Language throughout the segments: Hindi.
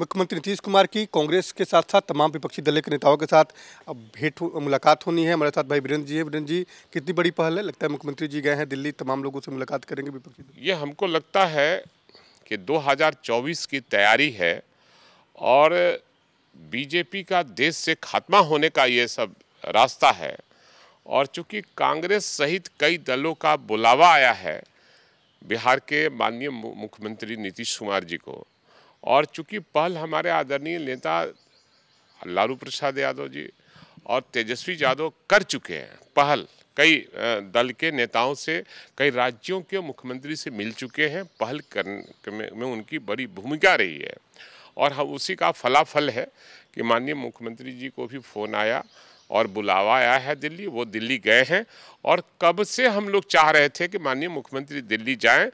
मुख्यमंत्री नीतीश कुमार की कांग्रेस के साथ साथ तमाम विपक्षी दलों के नेताओं के साथ अब भेंट मुलाकात होनी है हमारे साथ भाई वीरेंद्र जी है वीरेंद्र जी कितनी बड़ी पहल है लगता है मुख्यमंत्री जी गए हैं दिल्ली तमाम लोगों से मुलाकात करेंगे विपक्षी ये हमको लगता है कि 2024 की तैयारी है और बीजेपी का देश से खात्मा होने का ये सब रास्ता है और चूँकि कांग्रेस सहित कई दलों का बुलावा आया है बिहार के माननीय मुख्यमंत्री नीतीश कुमार जी को और चूंकि पहल हमारे आदरणीय नेता लालू प्रसाद यादव जी और तेजस्वी यादव कर चुके हैं पहल कई दल के नेताओं से कई राज्यों के मुख्यमंत्री से मिल चुके हैं पहल करने में उनकी बड़ी भूमिका रही है और हम उसी का फलाफल है कि माननीय मुख्यमंत्री जी को भी फ़ोन आया और बुलावा आया है दिल्ली वो दिल्ली गए हैं और कब से हम लोग चाह रहे थे कि माननीय मुख्यमंत्री दिल्ली जाएं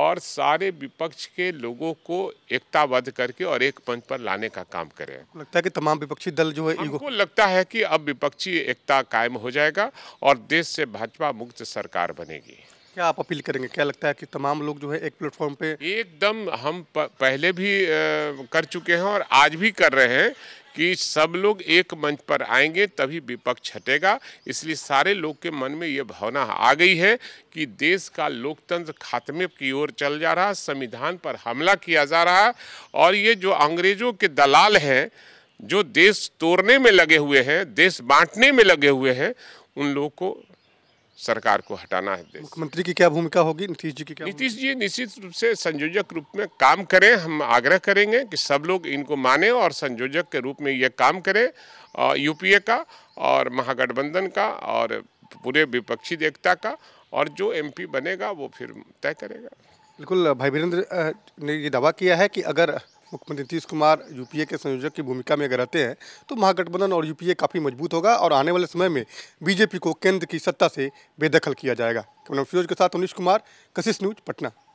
और सारे विपक्ष के लोगों को एकताबद्ध करके और एक पंच पर लाने का काम करें लगता है कि तमाम विपक्षी दल जो है हमको लगता है कि अब विपक्षी एकता कायम हो जाएगा और देश से भाजपा मुक्त सरकार बनेगी क्या आप अपील करेंगे क्या लगता है कि तमाम लोग जो है एक प्लेटफॉर्म पे एकदम हम पहले भी कर चुके हैं और आज भी कर रहे हैं कि सब लोग एक मंच पर आएंगे तभी विपक्ष हटेगा इसलिए सारे लोग के मन में ये भावना आ गई है कि देश का लोकतंत्र खात्मे की ओर चल जा रहा संविधान पर हमला किया जा रहा और ये जो अंग्रेजों के दलाल हैं जो देश तोड़ने में लगे हुए हैं देश बांटने में लगे हुए हैं उन लोगों को सरकार को हटाना है मुख्यमंत्री की क्या भूमिका होगी नीतीश जी की क्या नीतीश जी निश्चित रूप से संयोजक रूप में काम करें हम आग्रह करेंगे कि सब लोग इनको माने और संयोजक के रूप में ये काम करें यूपीए का और महागठबंधन का और पूरे विपक्षी एकता का और जो एमपी बनेगा वो फिर तय करेगा बिल्कुल भाई वीरेंद्र ने ये दावा किया है कि अगर मुख्यमंत्री नीतीश कुमार यूपीए के संयोजक की भूमिका में अगर रहते हैं तो महागठबंधन और यूपीए काफ़ी मजबूत होगा और आने वाले समय में बीजेपी को केंद्र की सत्ता से बेदखल किया जाएगा कैमरा फिरोज के साथ मनीष कुमार कशिश न्यूज पटना